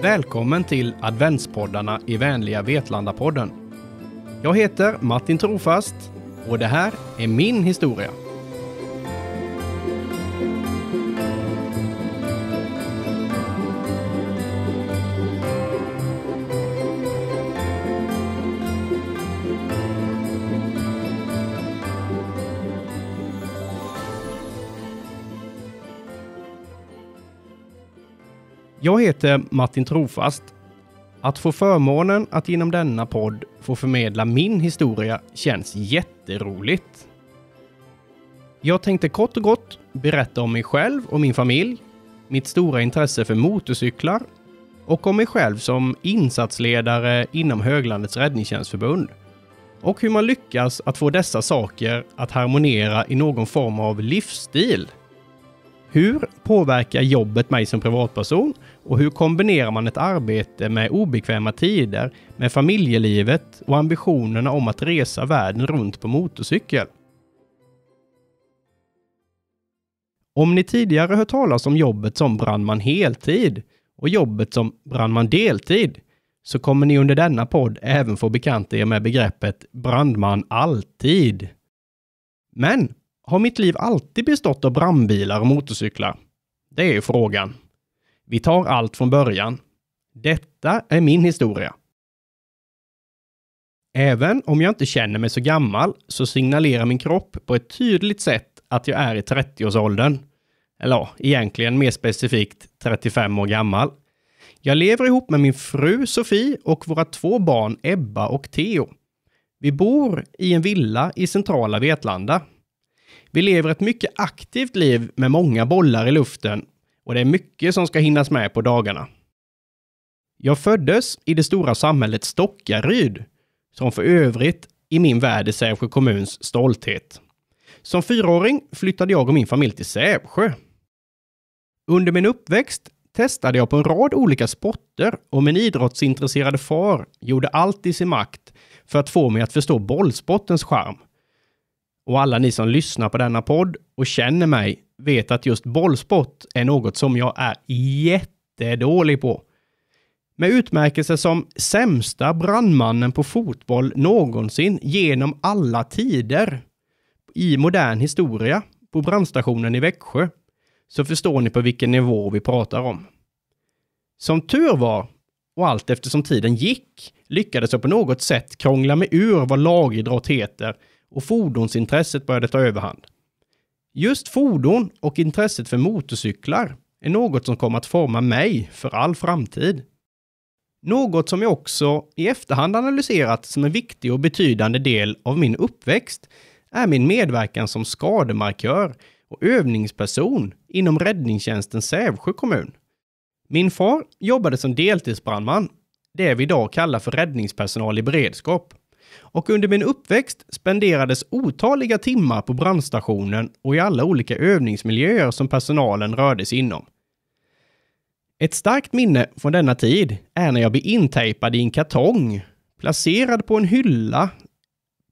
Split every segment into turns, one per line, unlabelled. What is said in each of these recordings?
Välkommen till adventspoddarna i vänliga Vetlandapodden. Jag heter Martin Trofast och det här är min historia. Jag heter Martin Trofast. Att få förmånen att genom denna podd få förmedla min historia känns jätteroligt. Jag tänkte kort och gott berätta om mig själv och min familj, mitt stora intresse för motorcyklar och om mig själv som insatsledare inom Höglandets räddningstjänstförbund och hur man lyckas att få dessa saker att harmoniera i någon form av livsstil. Hur påverkar jobbet mig som privatperson? Och hur kombinerar man ett arbete med obekväma tider med familjelivet och ambitionerna om att resa världen runt på motorcykel? Om ni tidigare hört talas om jobbet som brandman heltid och jobbet som brandman deltid så kommer ni under denna podd även få bekanta er med begreppet brandman alltid. Men har mitt liv alltid bestått av brandbilar och motorcyklar? Det är ju frågan. Vi tar allt från början. Detta är min historia. Även om jag inte känner mig så gammal så signalerar min kropp på ett tydligt sätt att jag är i 30-årsåldern. Eller ja, egentligen mer specifikt 35 år gammal. Jag lever ihop med min fru Sofie och våra två barn Ebba och Theo. Vi bor i en villa i centrala Vetlanda vi lever ett mycket aktivt liv med många bollar i luften och det är mycket som ska hinnas med på dagarna. Jag föddes i det stora samhället Stockaryd, som för övrigt i min värld är Sävsjö kommuns stolthet. Som fyraåring flyttade jag och min familj till Sävsjö. Under min uppväxt testade jag på en rad olika sporter och min idrottsintresserade far gjorde allt i sin makt för att få mig att förstå bollsportens charm. Och alla ni som lyssnar på denna podd och känner mig vet att just bollsport är något som jag är jättedålig på. Med utmärkelser som sämsta brandmannen på fotboll någonsin genom alla tider i modern historia på brandstationen i Växjö så förstår ni på vilken nivå vi pratar om. Som tur var, och allt eftersom tiden gick, lyckades jag på något sätt krångla mig ur vad lagidrott heter och fordonsintresset började ta överhand. Just fordon och intresset för motorcyklar är något som kommer att forma mig för all framtid. Något som jag också i efterhand analyserat som en viktig och betydande del av min uppväxt är min medverkan som skademarkör och övningsperson inom räddningstjänsten Sävsjö kommun. Min far jobbade som deltidsbrandman, det vi idag kallar för räddningspersonal i beredskap och under min uppväxt spenderades otaliga timmar på brandstationen och i alla olika övningsmiljöer som personalen rörde sig inom. Ett starkt minne från denna tid är när jag blev intejpad i en kartong, placerad på en hylla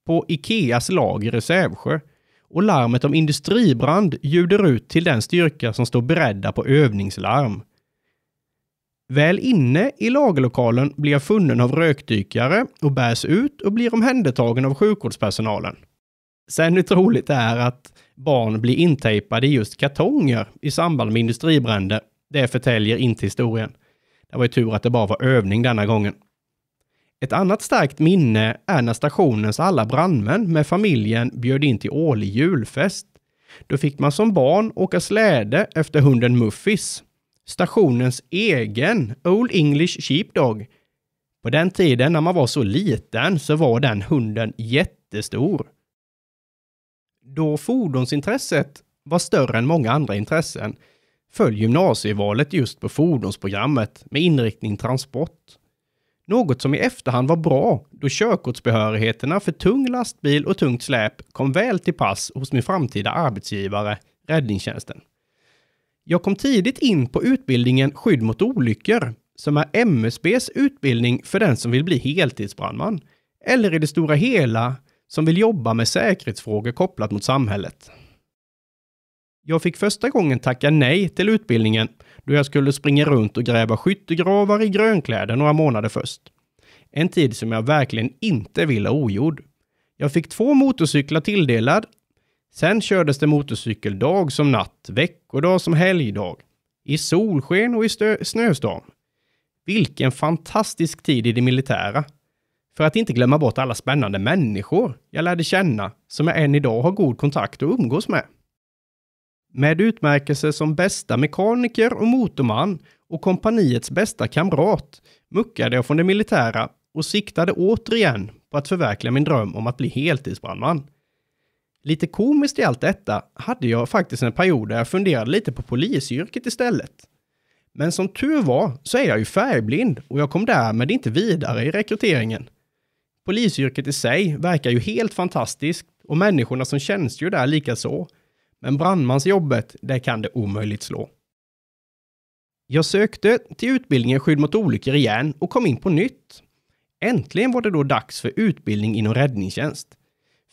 på Ikeas lager i Sävsjö och larmet om industribrand ljuder ut till den styrka som står beredda på övningslarm. Väl inne i lagerlokalen blir jag funnen av rökdykare och bärs ut och blir omhändertagen av sjukvårdspersonalen. Sen hur troligt det är att barn blir intejpade i just kartonger i samband med industribränder, det förtäljer inte historien. Det var ju tur att det bara var övning denna gången. Ett annat starkt minne är när stationens alla brandmän med familjen bjöd in till årlig julfest. Då fick man som barn åka släde efter hunden Muffis stationens egen Old English Sheepdog. På den tiden när man var så liten så var den hunden jättestor. Då fordonsintresset var större än många andra intressen föll gymnasievalet just på fordonsprogrammet med inriktning transport. Något som i efterhand var bra då körkortsbehörigheterna för tung lastbil och tungt släp kom väl till pass hos min framtida arbetsgivare, räddningstjänsten. Jag kom tidigt in på utbildningen Skydd mot olyckor, som är MSBs utbildning för den som vill bli heltidsbrandman, eller i det stora hela som vill jobba med säkerhetsfrågor kopplat mot samhället. Jag fick första gången tacka nej till utbildningen då jag skulle springa runt och gräva skyttegravar i grönkläder några månader först. En tid som jag verkligen inte ville ogjord. Jag fick två motorcyklar tilldelad Sen kördes det motorcykel dag som natt, veckodag som helgdag, i solsken och i snöstorm. Vilken fantastisk tid i det militära! För att inte glömma bort alla spännande människor jag lärde känna, som jag än idag har god kontakt och umgås med. Med utmärkelser som bästa mekaniker och motorman och kompaniets bästa kamrat muckade jag från det militära och siktade återigen på att förverkliga min dröm om att bli heltidsbrandman. Lite komiskt i allt detta hade jag faktiskt en period där jag funderade lite på polisyrket istället. Men som tur var så är jag ju färgblind och jag kom därmed inte vidare i rekryteringen. Polisyrket i sig verkar ju helt fantastiskt och människorna som tjänstgör där likaså. Men brandmansjobbet, det kan det omöjligt slå. Jag sökte till utbildningen skydd mot olyckor igen och kom in på nytt. Äntligen var det då dags för utbildning inom räddningstjänst.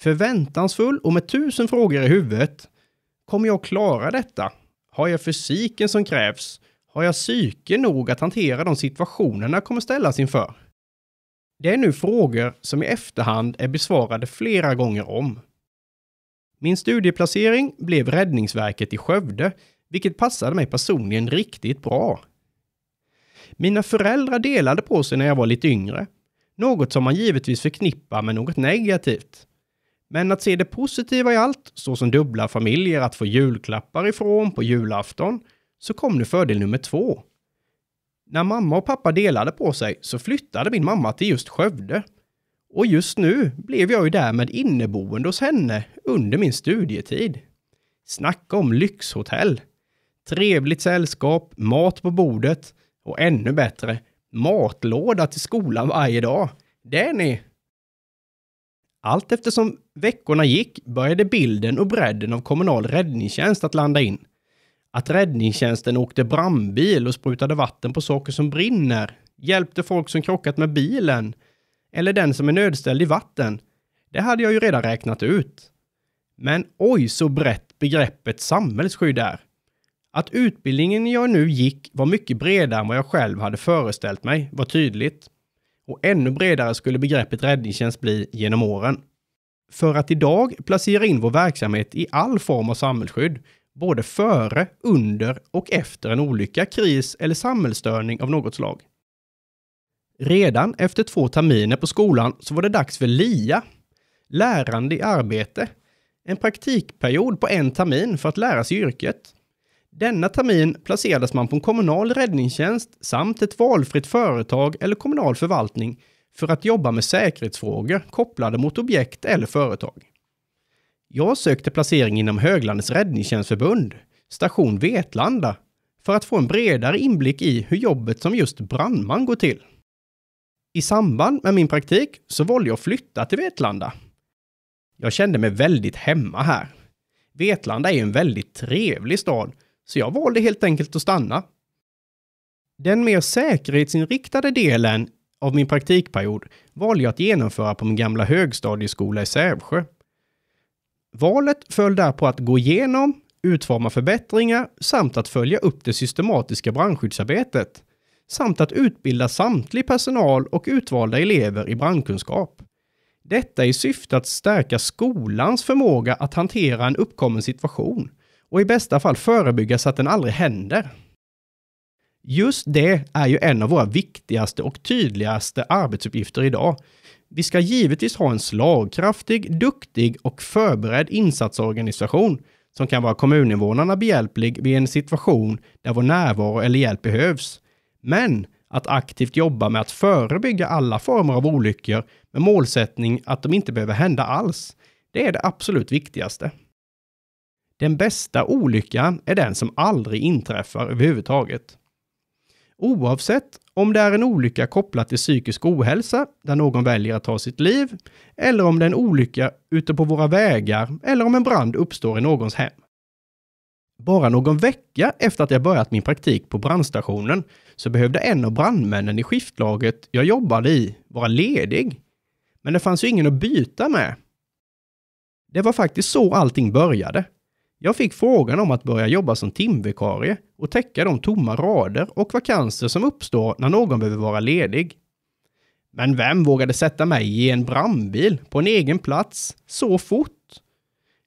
Förväntansfull och med tusen frågor i huvudet. Kommer jag klara detta? Har jag fysiken som krävs? Har jag psyke nog att hantera de situationerna jag kommer ställas inför? Det är nu frågor som i efterhand är besvarade flera gånger om. Min studieplacering blev Räddningsverket i Skövde, vilket passade mig personligen riktigt bra. Mina föräldrar delade på sig när jag var lite yngre, något som man givetvis förknippar med något negativt. Men att se det positiva i allt, såsom dubbla familjer att få julklappar ifrån på julafton, så kom nu fördel nummer två. När mamma och pappa delade på sig så flyttade min mamma till just Skövde. Och just nu blev jag ju därmed inneboende hos henne under min studietid. Snacka om lyxhotell! Trevligt sällskap, mat på bordet och ännu bättre, matlåda till skolan varje dag. Det är ni! Allt eftersom veckorna gick började bilden och bredden av kommunal räddningstjänst att landa in. Att räddningstjänsten åkte brandbil och sprutade vatten på saker som brinner, hjälpte folk som krockat med bilen eller den som är nödställd i vatten. Det hade jag ju redan räknat ut. Men oj så brett begreppet samhällsskydd är. Att utbildningen jag nu gick var mycket bredare än vad jag själv hade föreställt mig var tydligt. Och ännu bredare skulle begreppet räddningstjänst bli genom åren. För att idag placera in vår verksamhet i all form av samhällsskydd, både före, under och efter en olycka, kris eller samhällsstörning av något slag. Redan efter två terminer på skolan så var det dags för LIA, lärande i arbete. En praktikperiod på en termin för att lära sig yrket. Denna termin placerades man på en kommunal räddningstjänst samt ett valfritt företag eller kommunal förvaltning för att jobba med säkerhetsfrågor kopplade mot objekt eller företag. Jag sökte placering inom Höglandets räddningstjänstförbund, station Vetlanda, för att få en bredare inblick i hur jobbet som just brandman går till. I samband med min praktik så valde jag att flytta till Vetlanda. Jag kände mig väldigt hemma här. Vetlanda är en väldigt trevlig stad så jag valde helt enkelt att stanna. Den mer säkerhetsinriktade delen av min praktikperiod valde jag att genomföra på min gamla högstadieskola i Sävsjö. Valet föll där på att gå igenom, utforma förbättringar samt att följa upp det systematiska brandskyddsarbetet samt att utbilda samtlig personal och utvalda elever i brandkunskap. Detta i syfte att stärka skolans förmåga att hantera en uppkommen situation och i bästa fall förebygga så att den aldrig händer. Just det är ju en av våra viktigaste och tydligaste arbetsuppgifter idag. Vi ska givetvis ha en slagkraftig, duktig och förberedd insatsorganisation som kan vara kommuninvånarna behjälplig vid en situation där vår närvaro eller hjälp behövs. Men att aktivt jobba med att förebygga alla former av olyckor med målsättning att de inte behöver hända alls. Det är det absolut viktigaste. Den bästa olyckan är den som aldrig inträffar överhuvudtaget. Oavsett om det är en olycka kopplat till psykisk ohälsa, där någon väljer att ta sitt liv, eller om det är en olycka ute på våra vägar, eller om en brand uppstår i någons hem. Bara någon vecka efter att jag börjat min praktik på brandstationen så behövde en av brandmännen i skiftlaget jag jobbade i vara ledig. Men det fanns ju ingen att byta med. Det var faktiskt så allting började. Jag fick frågan om att börja jobba som timvikarie och täcka de tomma rader och vakanser som uppstår när någon behöver vara ledig. Men vem vågade sätta mig i en brandbil på en egen plats så fort?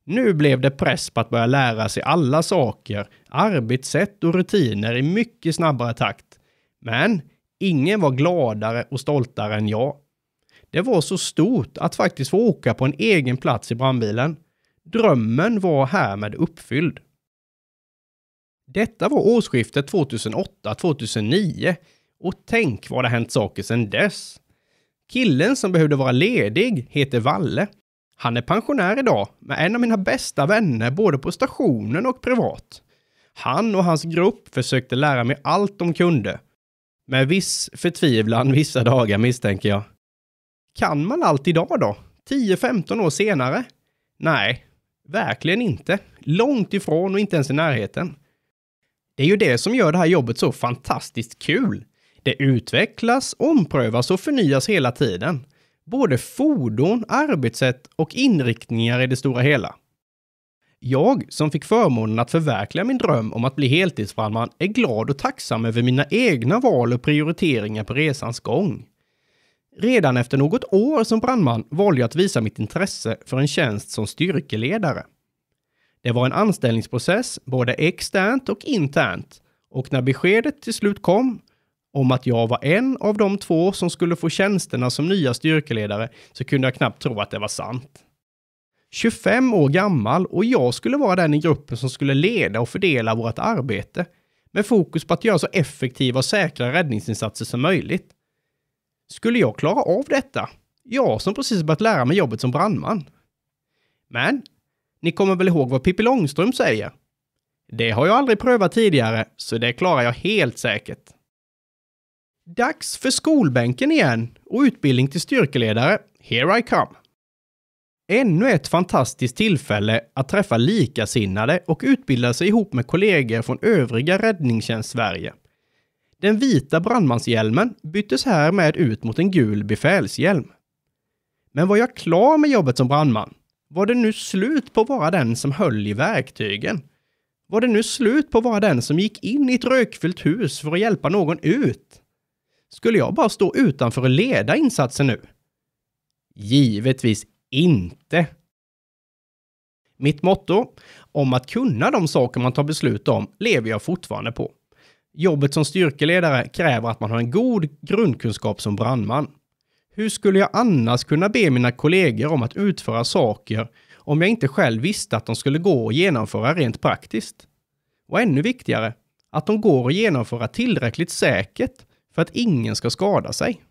Nu blev det press på att börja lära sig alla saker, arbetssätt och rutiner i mycket snabbare takt. Men ingen var gladare och stoltare än jag. Det var så stort att faktiskt få åka på en egen plats i brandbilen. Drömmen var härmed uppfylld. Detta var årsskiftet 2008-2009 och tänk vad det hänt saker sedan dess. Killen som behövde vara ledig heter Valle. Han är pensionär idag, med en av mina bästa vänner både på stationen och privat. Han och hans grupp försökte lära mig allt de kunde. Med viss förtvivlan vissa dagar misstänker jag. Kan man allt idag då? 10-15 år senare? Nej, Verkligen inte. Långt ifrån och inte ens i närheten. Det är ju det som gör det här jobbet så fantastiskt kul. Det utvecklas, omprövas och förnyas hela tiden. Både fordon, arbetssätt och inriktningar i det stora hela. Jag, som fick förmånen att förverkliga min dröm om att bli heltidsbrandman, är glad och tacksam över mina egna val och prioriteringar på resans gång. Redan efter något år som brandman valde jag att visa mitt intresse för en tjänst som styrkeledare. Det var en anställningsprocess, både externt och internt, och när beskedet till slut kom om att jag var en av de två som skulle få tjänsterna som nya styrkeledare så kunde jag knappt tro att det var sant. 25 år gammal och jag skulle vara den i gruppen som skulle leda och fördela vårt arbete med fokus på att göra så effektiva och säkra räddningsinsatser som möjligt skulle jag klara av detta? Jag som precis börjat lära mig jobbet som brandman. Men, ni kommer väl ihåg vad Pippi Långstrump säger? Det har jag aldrig prövat tidigare, så det klarar jag helt säkert. Dags för skolbänken igen och utbildning till styrkeledare. Here I come! Ännu ett fantastiskt tillfälle att träffa likasinnade och utbilda sig ihop med kollegor från övriga Räddningstjänst Sverige. Den vita brandmanshjälmen byttes härmed ut mot en gul befälshjälm. Men var jag klar med jobbet som brandman? Var det nu slut på att vara den som höll i verktygen? Var det nu slut på att vara den som gick in i ett rökfyllt hus för att hjälpa någon ut? Skulle jag bara stå utanför och leda insatsen nu? Givetvis inte. Mitt motto om att kunna de saker man tar beslut om lever jag fortfarande på. Jobbet som styrkeledare kräver att man har en god grundkunskap som brandman. Hur skulle jag annars kunna be mina kollegor om att utföra saker om jag inte själv visste att de skulle gå och genomföra rent praktiskt? Och ännu viktigare, att de går att genomföra tillräckligt säkert för att ingen ska skada sig.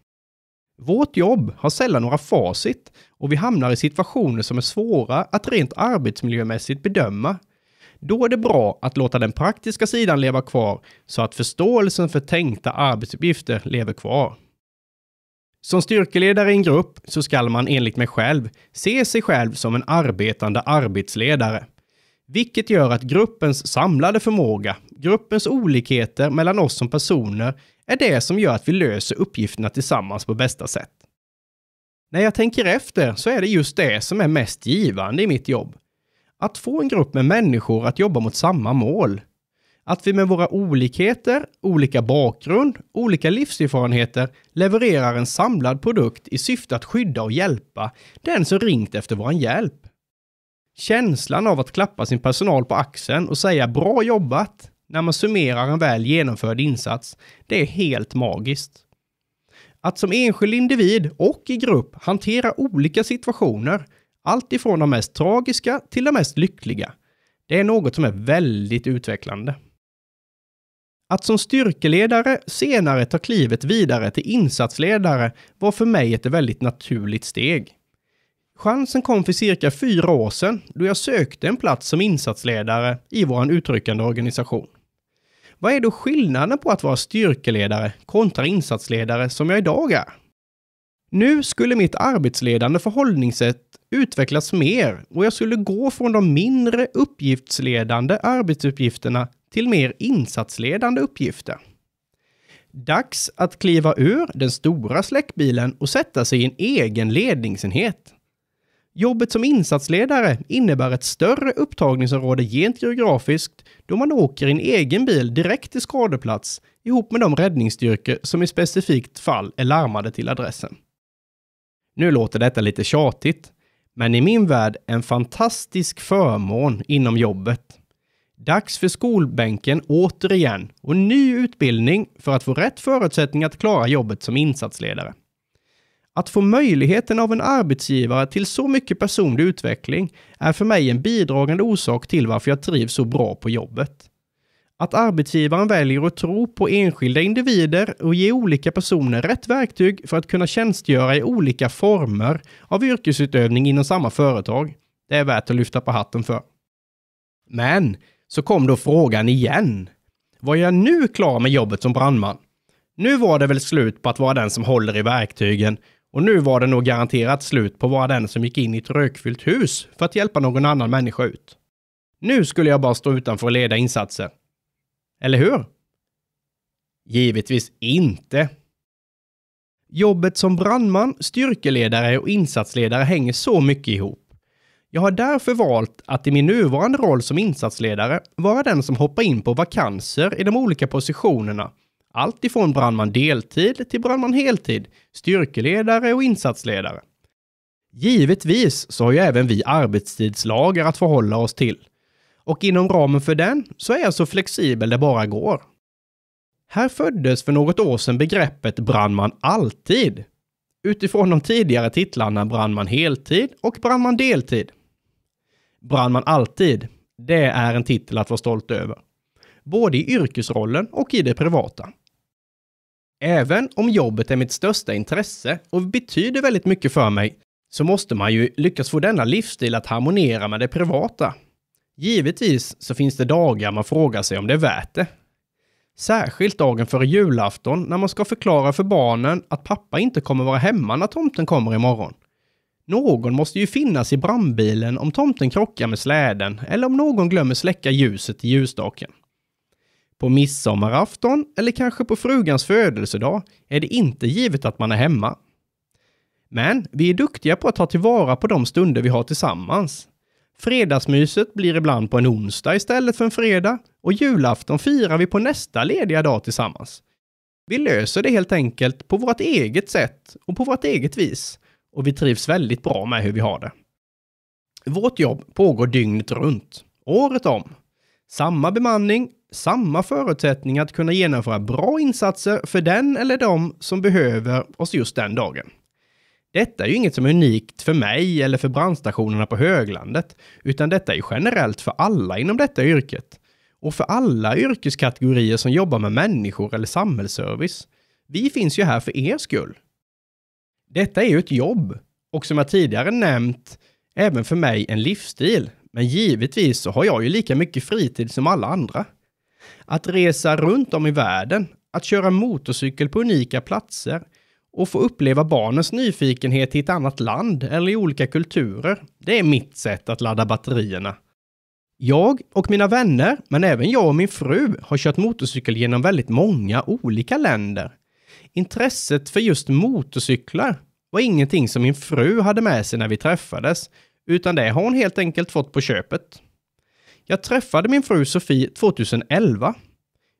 Vårt jobb har sällan några facit och vi hamnar i situationer som är svåra att rent arbetsmiljömässigt bedöma då är det bra att låta den praktiska sidan leva kvar så att förståelsen för tänkta arbetsuppgifter lever kvar. Som styrkeledare i en grupp så skall man enligt mig själv se sig själv som en arbetande arbetsledare. Vilket gör att gruppens samlade förmåga, gruppens olikheter mellan oss som personer är det som gör att vi löser uppgifterna tillsammans på bästa sätt. När jag tänker efter så är det just det som är mest givande i mitt jobb. Att få en grupp med människor att jobba mot samma mål. Att vi med våra olikheter, olika bakgrund, olika livserfarenheter levererar en samlad produkt i syfte att skydda och hjälpa den som ringt efter vår hjälp. Känslan av att klappa sin personal på axeln och säga bra jobbat när man summerar en väl genomförd insats, det är helt magiskt. Att som enskild individ och i grupp hantera olika situationer allt ifrån de mest tragiska till de mest lyckliga. Det är något som är väldigt utvecklande. Att som styrkeledare senare ta klivet vidare till insatsledare var för mig ett väldigt naturligt steg. Chansen kom för cirka fyra år sedan då jag sökte en plats som insatsledare i vår uttryckande organisation. Vad är då skillnaden på att vara styrkeledare kontra insatsledare som jag idag är? Nu skulle mitt arbetsledande förhållningssätt utvecklas mer och jag skulle gå från de mindre uppgiftsledande arbetsuppgifterna till mer insatsledande uppgifter. Dags att kliva ur den stora släckbilen och sätta sig i en egen ledningsenhet. Jobbet som insatsledare innebär ett större upptagningsområde rent geografiskt då man åker i en egen bil direkt till skadeplats ihop med de räddningsstyrkor som i specifikt fall är larmade till adressen. Nu låter detta lite tjatigt, men i min värld en fantastisk förmån inom jobbet. Dags för skolbänken återigen och ny utbildning för att få rätt förutsättningar att klara jobbet som insatsledare. Att få möjligheten av en arbetsgivare till så mycket personlig utveckling är för mig en bidragande orsak till varför jag trivs så bra på jobbet. Att arbetsgivaren väljer att tro på enskilda individer och ge olika personer rätt verktyg för att kunna tjänstgöra i olika former av yrkesutövning inom samma företag. Det är värt att lyfta på hatten för. Men så kom då frågan igen. Var jag nu klar med jobbet som brandman? Nu var det väl slut på att vara den som håller i verktygen och nu var det nog garanterat slut på att vara den som gick in i ett rökfyllt hus för att hjälpa någon annan människa ut. Nu skulle jag bara stå utanför och leda insatser. Eller hur? Givetvis inte. Jobbet som brandman, styrkeledare och insatsledare hänger så mycket ihop. Jag har därför valt att i min nuvarande roll som insatsledare vara den som hoppar in på vakanser i de olika positionerna. Allt ifrån brandman deltid till brandman heltid, styrkeledare och insatsledare. Givetvis så har ju även vi arbetstidslagar att förhålla oss till och inom ramen för den så är jag så flexibel det bara går. Här föddes för något år sedan begreppet brandman alltid utifrån de tidigare titlarna brann man heltid och brann man deltid. Brandman alltid, det är en titel att vara stolt över. Både i yrkesrollen och i det privata. Även om jobbet är mitt största intresse och betyder väldigt mycket för mig, så måste man ju lyckas få denna livsstil att harmoniera med det privata. Givetvis så finns det dagar man frågar sig om det är värt det. Särskilt dagen före julafton när man ska förklara för barnen att pappa inte kommer vara hemma när tomten kommer imorgon. Någon måste ju finnas i brandbilen om tomten krockar med släden eller om någon glömmer släcka ljuset i ljusstaken. På midsommarafton eller kanske på frugans födelsedag är det inte givet att man är hemma. Men vi är duktiga på att ta tillvara på de stunder vi har tillsammans. Fredagsmyset blir ibland på en onsdag istället för en fredag och julafton firar vi på nästa lediga dag tillsammans. Vi löser det helt enkelt på vårt eget sätt och på vårt eget vis och vi trivs väldigt bra med hur vi har det. Vårt jobb pågår dygnet runt, året om. Samma bemanning, samma förutsättningar att kunna genomföra bra insatser för den eller de som behöver oss just den dagen. Detta är ju inget som är unikt för mig eller för brandstationerna på höglandet, utan detta är generellt för alla inom detta yrket. Och för alla yrkeskategorier som jobbar med människor eller samhällsservice. Vi finns ju här för er skull. Detta är ju ett jobb och som jag tidigare nämnt, även för mig en livsstil. Men givetvis så har jag ju lika mycket fritid som alla andra. Att resa runt om i världen, att köra motorcykel på unika platser, och få uppleva barnens nyfikenhet i ett annat land eller i olika kulturer. Det är mitt sätt att ladda batterierna. Jag och mina vänner, men även jag och min fru, har kört motorcykel genom väldigt många olika länder. Intresset för just motorcyklar var ingenting som min fru hade med sig när vi träffades, utan det har hon helt enkelt fått på köpet. Jag träffade min fru Sofie 2011.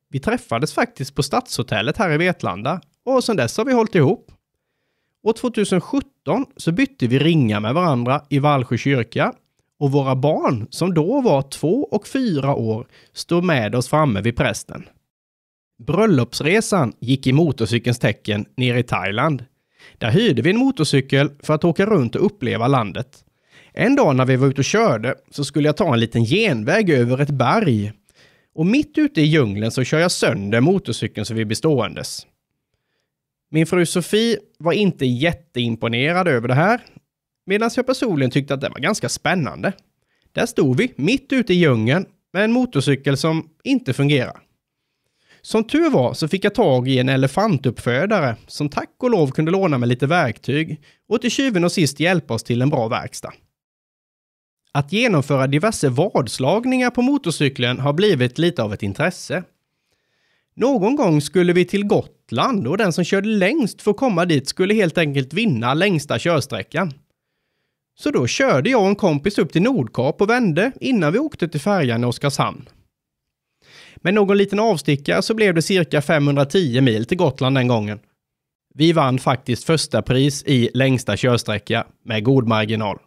Vi träffades faktiskt på Stadshotellet här i Vetlanda och sen dess har vi hållit ihop. År 2017 så bytte vi ringar med varandra i Vallsjö kyrka och våra barn, som då var två och fyra år, stod med oss framme vid prästen. Bröllopsresan gick i motorcykelns tecken ner i Thailand. Där hyrde vi en motorcykel för att åka runt och uppleva landet. En dag när vi var ute och körde så skulle jag ta en liten genväg över ett berg. Och mitt ute i djungeln så kör jag sönder motorcykeln så vi blir ståendes. Min fru Sofie var inte jätteimponerad över det här, medan jag personligen tyckte att det var ganska spännande. Där stod vi, mitt ute i djungeln, med en motorcykel som inte fungerar. Som tur var så fick jag tag i en elefantuppfödare som tack och lov kunde låna mig lite verktyg och till tjuven och sist hjälpa oss till en bra verkstad. Att genomföra diverse vadslagningar på motorcykeln har blivit lite av ett intresse. Någon gång skulle vi till gott Gotland och den som körde längst för att komma dit skulle helt enkelt vinna längsta körsträckan. Så då körde jag och en kompis upp till Nordkap och vände innan vi åkte till färjan i Oskarshamn. Med någon liten avstickare så blev det cirka 510 mil till Gotland den gången. Vi vann faktiskt första pris i längsta körsträcka med god marginal.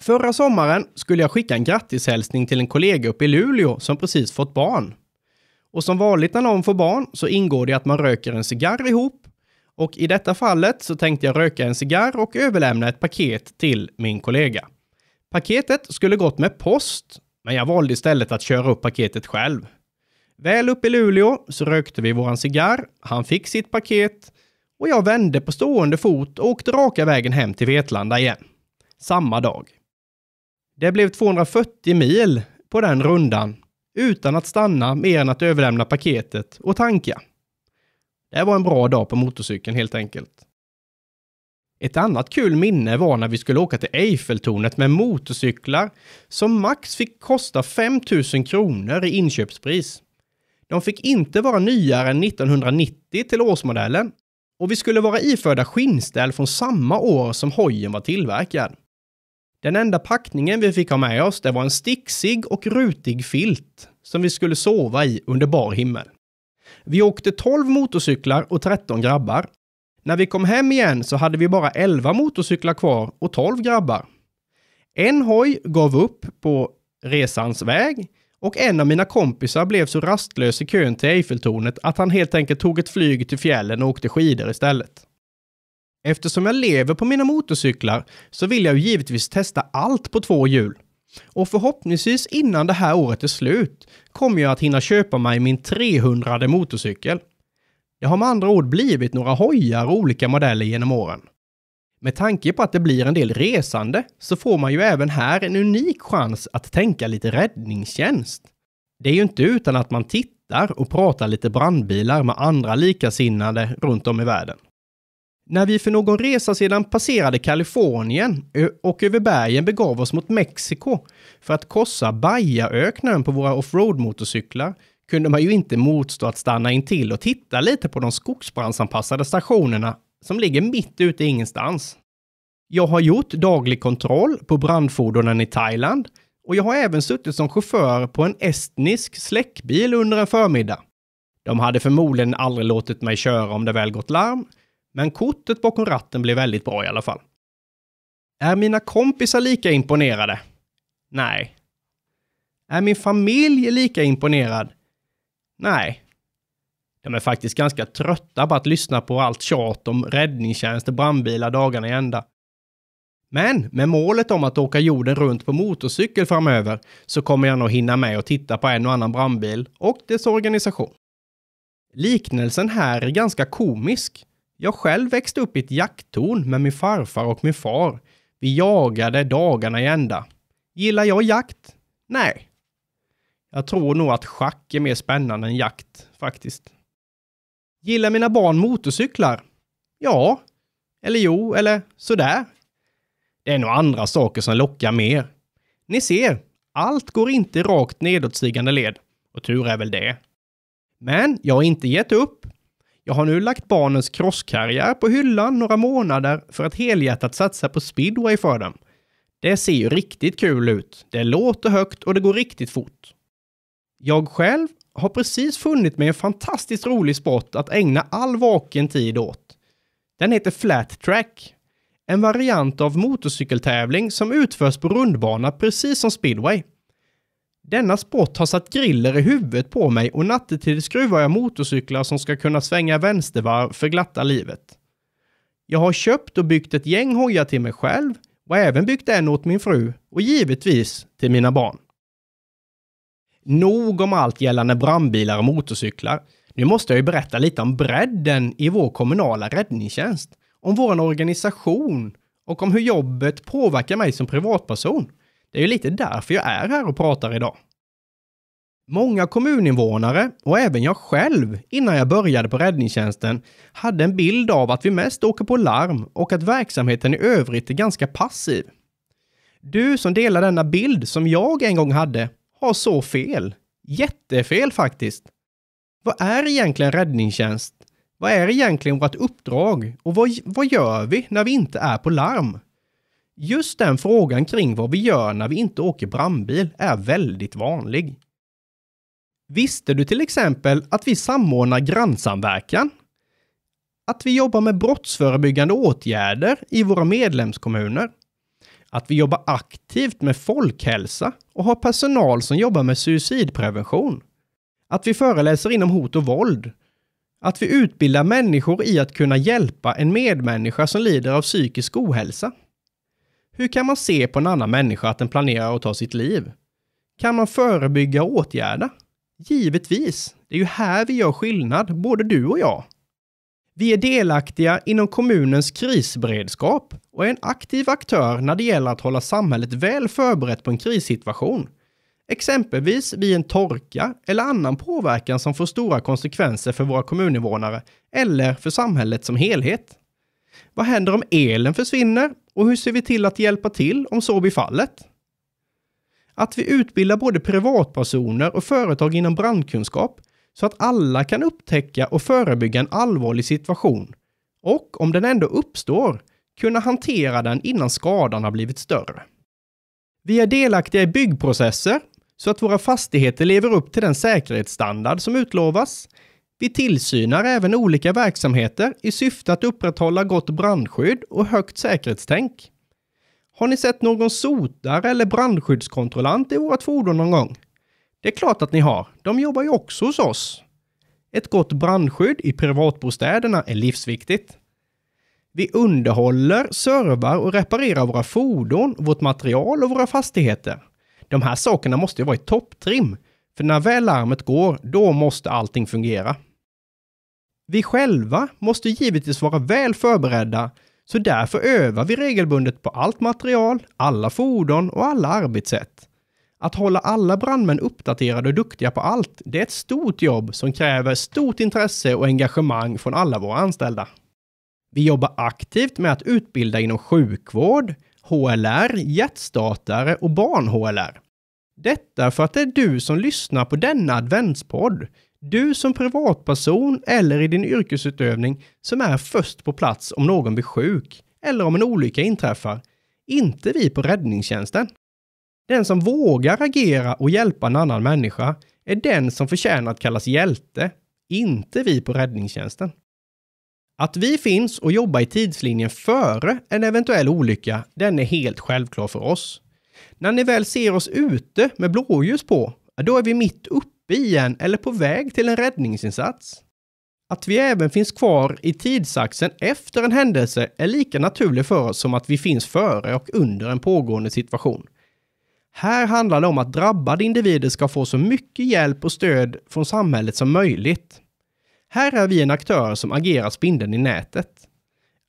Förra sommaren skulle jag skicka en grattishälsning till en kollega uppe i Luleå som precis fått barn. Och som vanligt när någon får barn så ingår det att man röker en cigarr ihop. Och i detta fallet så tänkte jag röka en cigarr och överlämna ett paket till min kollega. Paketet skulle gått med post, men jag valde istället att köra upp paketet själv. Väl uppe i Luleå så rökte vi våran cigarr, han fick sitt paket och jag vände på stående fot och åkte raka vägen hem till Vetlanda igen. Samma dag. Det blev 240 mil på den rundan utan att stanna mer än att överlämna paketet och tanka. Det var en bra dag på motorcykeln helt enkelt. Ett annat kul minne var när vi skulle åka till Eiffeltornet med motorcyklar som max fick kosta 5000 kronor i inköpspris. De fick inte vara nyare än 1990 till årsmodellen och vi skulle vara iförda skinnställ från samma år som hojen var tillverkad. Den enda packningen vi fick ha med oss, det var en sticksig och rutig filt som vi skulle sova i under bar himmel. Vi åkte 12 motorcyklar och 13 grabbar. När vi kom hem igen så hade vi bara 11 motorcyklar kvar och 12 grabbar. En hoj gav upp på resans väg och en av mina kompisar blev så rastlös i kön till Eiffeltornet att han helt enkelt tog ett flyg till fjällen och åkte skidor istället. Eftersom jag lever på mina motorcyklar så vill jag ju givetvis testa allt på två hjul. Och förhoppningsvis innan det här året är slut kommer jag att hinna köpa mig min 300 motorcykel. Det har med andra ord blivit några hojar och olika modeller genom åren. Med tanke på att det blir en del resande så får man ju även här en unik chans att tänka lite räddningstjänst. Det är ju inte utan att man tittar och pratar lite brandbilar med andra likasinnade runt om i världen. När vi för någon resa sedan passerade Kalifornien och över bergen begav oss mot Mexiko för att korsa Bajaöknen på våra offroad-motorcyklar kunde man ju inte motstå att stanna in till och titta lite på de skogsbrandsanpassade stationerna som ligger mitt ute i ingenstans. Jag har gjort daglig kontroll på brandfordonen i Thailand och jag har även suttit som chaufför på en estnisk släckbil under en förmiddag. De hade förmodligen aldrig låtit mig köra om det väl gått larm, men kortet bakom ratten blev väldigt bra i alla fall. Är mina kompisar lika imponerade? Nej. Är min familj lika imponerad? Nej. De är faktiskt ganska trötta på att lyssna på allt tjat om räddningstjänst och brandbilar dagarna i ända. Men med målet om att åka jorden runt på motorcykel framöver så kommer jag nog hinna med att titta på en och annan brandbil och dess organisation. Liknelsen här är ganska komisk, jag själv växte upp i ett jakttorn med min farfar och min far. Vi jagade dagarna i ända. Gillar jag jakt? Nej. Jag tror nog att schack är mer spännande än jakt, faktiskt. Gillar mina barn motorcyklar? Ja. Eller jo, eller sådär. Det är nog andra saker som lockar mer. Ni ser, allt går inte rakt nedåtstigande led. Och tur är väl det. Men jag har inte gett upp. Jag har nu lagt barnens crosskarriär på hyllan några månader för att helhjärtat satsa på speedway för dem. Det ser ju riktigt kul ut. Det låter högt och det går riktigt fort. Jag själv har precis funnit mig en fantastiskt rolig sport att ägna all vaken tid åt. Den heter Flat Track. En variant av motorcykeltävling som utförs på rundbana precis som speedway. Denna sport har satt griller i huvudet på mig och nattetid skruvar jag motorcyklar som ska kunna svänga vänstervarv för glatta livet. Jag har köpt och byggt ett gäng hojar till mig själv och även byggt en åt min fru och givetvis till mina barn. Nog om allt gällande brandbilar och motorcyklar. Nu måste jag ju berätta lite om bredden i vår kommunala räddningstjänst, om vår organisation och om hur jobbet påverkar mig som privatperson. Det är ju lite därför jag är här och pratar idag. Många kommuninvånare och även jag själv innan jag började på räddningstjänsten hade en bild av att vi mest åker på larm och att verksamheten i övrigt är ganska passiv. Du som delar denna bild som jag en gång hade har så fel. Jättefel faktiskt. Vad är egentligen räddningstjänst? Vad är egentligen vårt uppdrag och vad, vad gör vi när vi inte är på larm? Just den frågan kring vad vi gör när vi inte åker brandbil är väldigt vanlig. Visste du till exempel att vi samordnar grannsamverkan? Att vi jobbar med brottsförebyggande åtgärder i våra medlemskommuner? Att vi jobbar aktivt med folkhälsa och har personal som jobbar med suicidprevention? Att vi föreläser inom hot och våld? Att vi utbildar människor i att kunna hjälpa en medmänniska som lider av psykisk ohälsa? Hur kan man se på en annan människa att den planerar att ta sitt liv? Kan man förebygga och åtgärda? Givetvis. Det är ju här vi gör skillnad, både du och jag. Vi är delaktiga inom kommunens krisberedskap och är en aktiv aktör när det gäller att hålla samhället väl förberett på en krissituation. Exempelvis vid en torka eller annan påverkan som får stora konsekvenser för våra kommuninvånare eller för samhället som helhet. Vad händer om elen försvinner och hur ser vi till att hjälpa till om så blir fallet? Att vi utbildar både privatpersoner och företag inom brandkunskap så att alla kan upptäcka och förebygga en allvarlig situation och om den ändå uppstår kunna hantera den innan skadan har blivit större. Vi är delaktiga i byggprocesser så att våra fastigheter lever upp till den säkerhetsstandard som utlovas vi tillsynar även olika verksamheter i syfte att upprätthålla gott brandskydd och högt säkerhetstänk. Har ni sett någon sotare eller brandskyddskontrollant i vårt fordon någon gång? Det är klart att ni har. De jobbar ju också hos oss. Ett gott brandskydd i privatbostäderna är livsviktigt. Vi underhåller, servar och reparerar våra fordon, vårt material och våra fastigheter. De här sakerna måste ju vara i topptrim, för när väl larmet går, då måste allting fungera. Vi själva måste givetvis vara väl förberedda, så därför övar vi regelbundet på allt material, alla fordon och alla arbetssätt. Att hålla alla brandmän uppdaterade och duktiga på allt, det är ett stort jobb som kräver stort intresse och engagemang från alla våra anställda. Vi jobbar aktivt med att utbilda inom sjukvård, HLR, hjärtstartare och barn-HLR. Detta för att det är du som lyssnar på denna adventspodd du som privatperson eller i din yrkesutövning som är först på plats om någon blir sjuk eller om en olycka inträffar. Inte vi på räddningstjänsten. Den som vågar agera och hjälpa en annan människa är den som förtjänar att kallas hjälte, inte vi på räddningstjänsten. Att vi finns och jobbar i tidslinjen före en eventuell olycka, den är helt självklar för oss. När ni väl ser oss ute med blåljus på, då är vi mitt uppe bien eller på väg till en räddningsinsats. Att vi även finns kvar i tidsaxeln efter en händelse är lika naturligt för oss som att vi finns före och under en pågående situation. Här handlar det om att drabbade individer ska få så mycket hjälp och stöd från samhället som möjligt. Här är vi en aktör som agerar spindeln i nätet.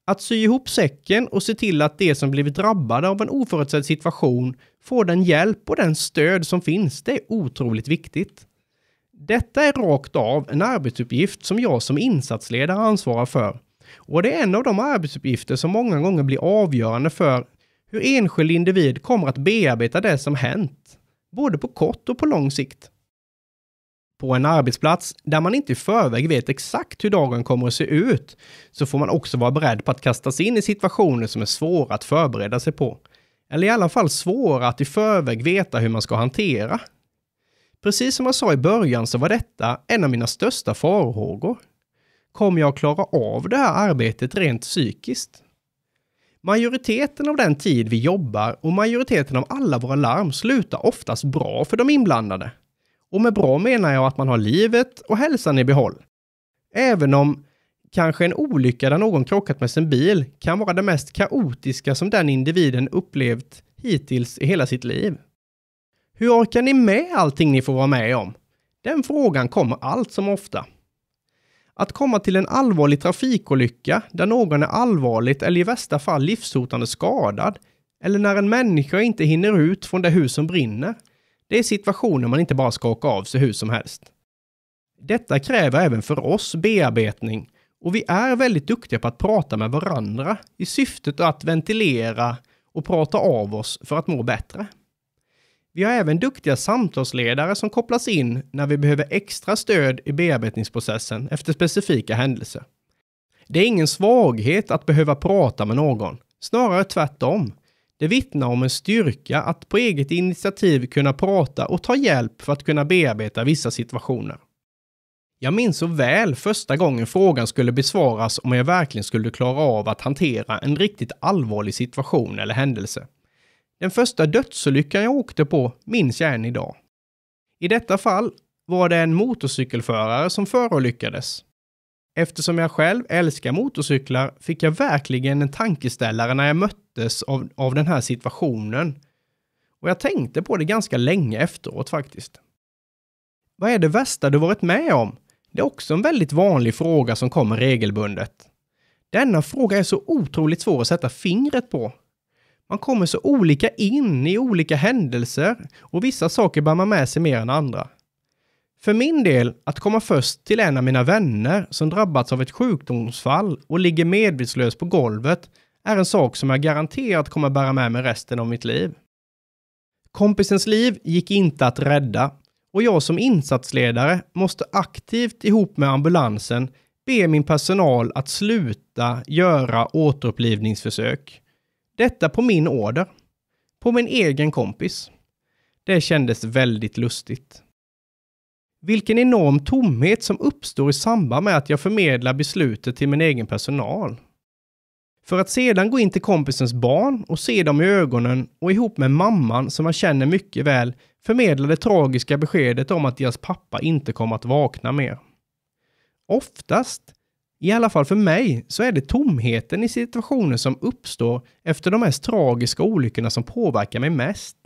Att sy ihop säcken och se till att de som blivit drabbade av en oförutsedd situation får den hjälp och den stöd som finns, det är otroligt viktigt. Detta är rakt av en arbetsuppgift som jag som insatsledare ansvarar för. Och det är en av de arbetsuppgifter som många gånger blir avgörande för hur enskild individ kommer att bearbeta det som hänt, både på kort och på lång sikt. På en arbetsplats där man inte i förväg vet exakt hur dagen kommer att se ut, så får man också vara beredd på att kastas in i situationer som är svåra att förbereda sig på. Eller i alla fall svåra att i förväg veta hur man ska hantera. Precis som jag sa i början så var detta en av mina största farhågor. Kommer jag klara av det här arbetet rent psykiskt? Majoriteten av den tid vi jobbar och majoriteten av alla våra larm slutar oftast bra för de inblandade. Och med bra menar jag att man har livet och hälsan i behåll. Även om kanske en olycka där någon krockat med sin bil kan vara det mest kaotiska som den individen upplevt hittills i hela sitt liv. Hur orkar ni med allting ni får vara med om? Den frågan kommer allt som ofta. Att komma till en allvarlig trafikolycka där någon är allvarligt eller i värsta fall livshotande skadad, eller när en människa inte hinner ut från det hus som brinner, det är situationer man inte bara ska åka av sig hur som helst. Detta kräver även för oss bearbetning och vi är väldigt duktiga på att prata med varandra i syftet att ventilera och prata av oss för att må bättre. Vi har även duktiga samtalsledare som kopplas in när vi behöver extra stöd i bearbetningsprocessen efter specifika händelser. Det är ingen svaghet att behöva prata med någon, snarare tvärtom. Det vittnar om en styrka att på eget initiativ kunna prata och ta hjälp för att kunna bearbeta vissa situationer. Jag minns så väl första gången frågan skulle besvaras om jag verkligen skulle klara av att hantera en riktigt allvarlig situation eller händelse. Den första dödsolyckan jag åkte på minns jag än idag. I detta fall var det en motorcykelförare som förolyckades. Eftersom jag själv älskar motorcyklar fick jag verkligen en tankeställare när jag möttes av, av den här situationen. Och jag tänkte på det ganska länge efteråt faktiskt. Vad är det värsta du varit med om? Det är också en väldigt vanlig fråga som kommer regelbundet. Denna fråga är så otroligt svår att sätta fingret på, man kommer så olika in i olika händelser och vissa saker bär man med sig mer än andra. För min del, att komma först till en av mina vänner som drabbats av ett sjukdomsfall och ligger medvetslös på golvet är en sak som jag garanterat kommer bära med mig resten av mitt liv. Kompisens liv gick inte att rädda och jag som insatsledare måste aktivt ihop med ambulansen be min personal att sluta göra återupplivningsförsök. Detta på min order. På min egen kompis. Det kändes väldigt lustigt. Vilken enorm tomhet som uppstår i samband med att jag förmedlar beslutet till min egen personal. För att sedan gå in till kompisens barn och se dem i ögonen och ihop med mamman som jag känner mycket väl förmedla det tragiska beskedet om att deras pappa inte kommer att vakna mer. Oftast i alla fall för mig så är det tomheten i situationer som uppstår efter de mest tragiska olyckorna som påverkar mig mest.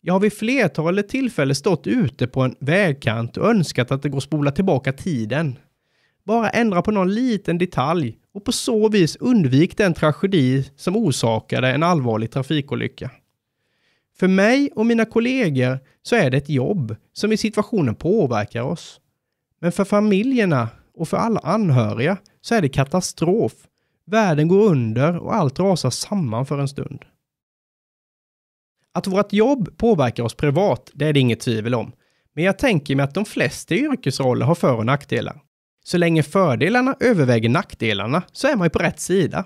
Jag har vid flertalet tillfällen stått ute på en vägkant och önskat att det går att spola tillbaka tiden. Bara ändra på någon liten detalj och på så vis undvik den tragedi som orsakade en allvarlig trafikolycka. För mig och mina kollegor så är det ett jobb som i situationen påverkar oss. Men för familjerna och för alla anhöriga så är det katastrof. Världen går under och allt rasar samman för en stund. Att vårt jobb påverkar oss privat, det är det inget tvivel om. Men jag tänker mig att de flesta yrkesroller har för och nackdelar. Så länge fördelarna överväger nackdelarna så är man ju på rätt sida.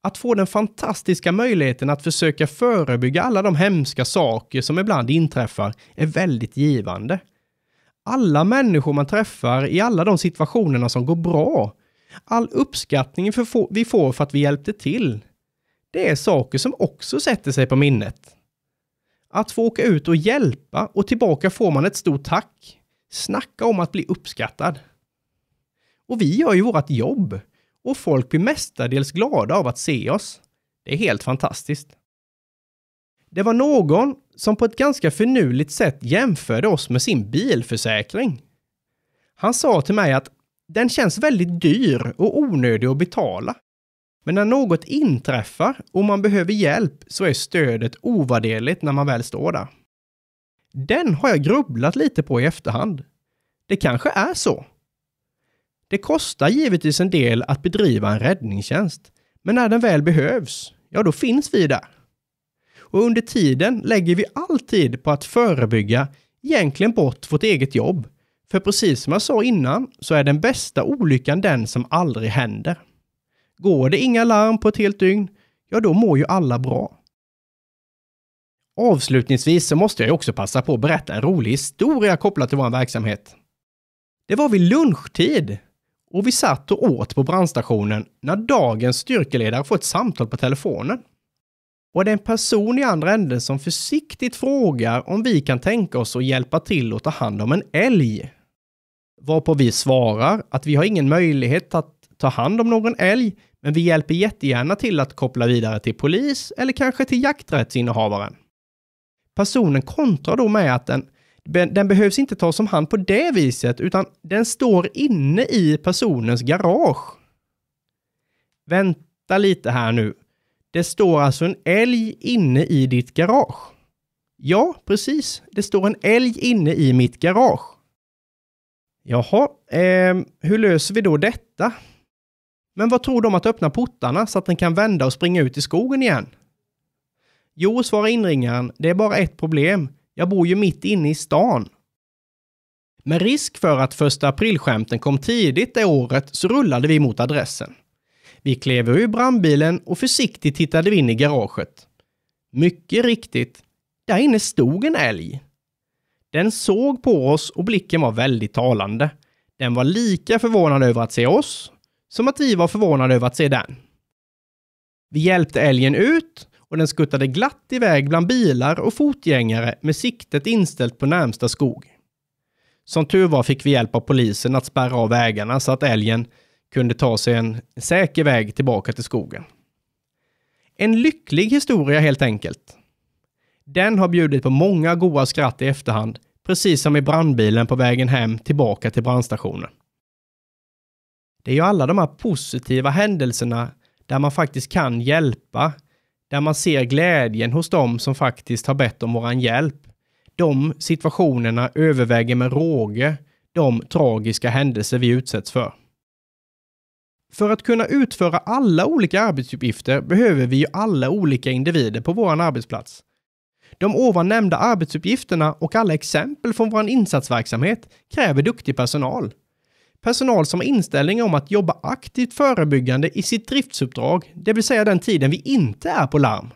Att få den fantastiska möjligheten att försöka förebygga alla de hemska saker som ibland inträffar är väldigt givande alla människor man träffar i alla de situationerna som går bra. All uppskattning vi får för att vi hjälpte till. Det är saker som också sätter sig på minnet. Att få åka ut och hjälpa och tillbaka får man ett stort tack. Snacka om att bli uppskattad. Och vi gör ju vårt jobb och folk blir mestadels glada av att se oss. Det är helt fantastiskt. Det var någon som på ett ganska finurligt sätt jämförde oss med sin bilförsäkring. Han sa till mig att den känns väldigt dyr och onödig att betala. Men när något inträffar och man behöver hjälp så är stödet ovärderligt när man väl står där. Den har jag grubblat lite på i efterhand. Det kanske är så. Det kostar givetvis en del att bedriva en räddningstjänst, men när den väl behövs, ja då finns vi där. Och under tiden lägger vi all tid på att förebygga egentligen bort vårt eget jobb. För precis som jag sa innan så är den bästa olyckan den som aldrig händer. Går det inga larm på ett helt dygn, ja då mår ju alla bra. Avslutningsvis så måste jag också passa på att berätta en rolig historia kopplat till vår verksamhet. Det var vid lunchtid och vi satt och åt på brandstationen när dagens styrkeledare får ett samtal på telefonen. Och det är en person i andra änden som försiktigt frågar om vi kan tänka oss att hjälpa till att ta hand om en älg. Varpå vi svarar att vi har ingen möjlighet att ta hand om någon älg, men vi hjälper jättegärna till att koppla vidare till polis eller kanske till jakträttsinnehavaren. Personen kontrar då med att den, den behövs inte tas om hand på det viset, utan den står inne i personens garage. Vänta lite här nu. Det står alltså en älg inne i ditt garage. Ja, precis. Det står en älg inne i mitt garage. Jaha, eh, hur löser vi då detta? Men vad tror de att öppna portarna så att den kan vända och springa ut i skogen igen? Jo, svarar inringaren, det är bara ett problem. Jag bor ju mitt inne i stan. Med risk för att första aprilskämten kom tidigt det året så rullade vi mot adressen. Vi klev ur brandbilen och försiktigt tittade vi in i garaget. Mycket riktigt, där inne stod en älg. Den såg på oss och blicken var väldigt talande. Den var lika förvånad över att se oss som att vi var förvånade över att se den. Vi hjälpte älgen ut och den skuttade glatt iväg bland bilar och fotgängare med siktet inställt på närmsta skog. Som tur var fick vi hjälp av polisen att spärra av vägarna så att älgen kunde ta sig en säker väg tillbaka till skogen. En lycklig historia helt enkelt. Den har bjudit på många goda skratt i efterhand, precis som i brandbilen på vägen hem tillbaka till brandstationen. Det är ju alla de här positiva händelserna där man faktiskt kan hjälpa, där man ser glädjen hos dem som faktiskt har bett om våran hjälp. De situationerna överväger med råge de tragiska händelser vi utsätts för. För att kunna utföra alla olika arbetsuppgifter behöver vi ju alla olika individer på vår arbetsplats. De ovan nämnda arbetsuppgifterna och alla exempel från vår insatsverksamhet kräver duktig personal. Personal som har inställning om att jobba aktivt förebyggande i sitt driftsuppdrag, det vill säga den tiden vi inte är på larm.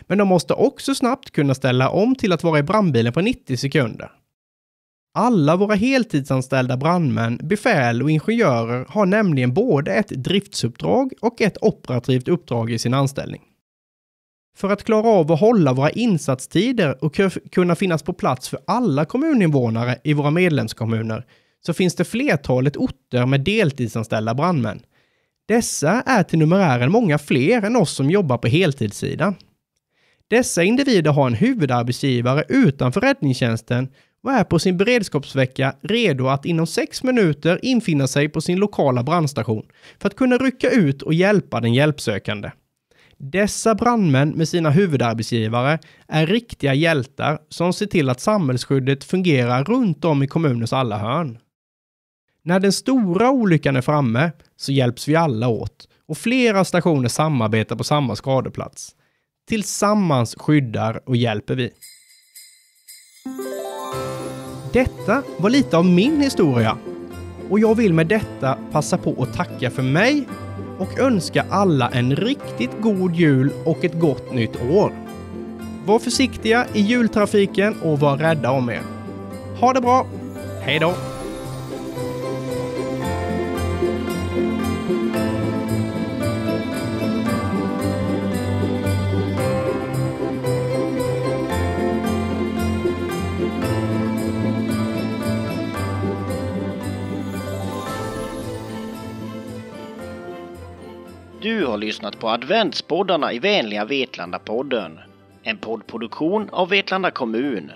Men de måste också snabbt kunna ställa om till att vara i brandbilen på 90 sekunder. Alla våra heltidsanställda brandmän, befäl och ingenjörer har nämligen både ett driftsuppdrag och ett operativt uppdrag i sin anställning. För att klara av att hålla våra insatstider och kunna finnas på plats för alla kommuninvånare i våra medlemskommuner så finns det flertalet orter med deltidsanställda brandmän. Dessa är till numerären många fler än oss som jobbar på heltidssidan. Dessa individer har en huvudarbetsgivare utanför räddningstjänsten och är på sin beredskapsvecka redo att inom sex minuter infinna sig på sin lokala brandstation för att kunna rycka ut och hjälpa den hjälpsökande. Dessa brandmän med sina huvudarbetsgivare är riktiga hjältar som ser till att samhällsskyddet fungerar runt om i kommunens alla hörn. När den stora olyckan är framme så hjälps vi alla åt och flera stationer samarbetar på samma skadeplats. Tillsammans skyddar och hjälper vi. Detta var lite av min historia. Och jag vill med detta passa på att tacka för mig och önska alla en riktigt god jul och ett gott nytt år. Var försiktiga i jultrafiken och var rädda om er. Ha det bra! Hej då! lyssnat på adventspoddarna i vänliga Vetlanda-podden. En poddproduktion av Vetlanda kommun.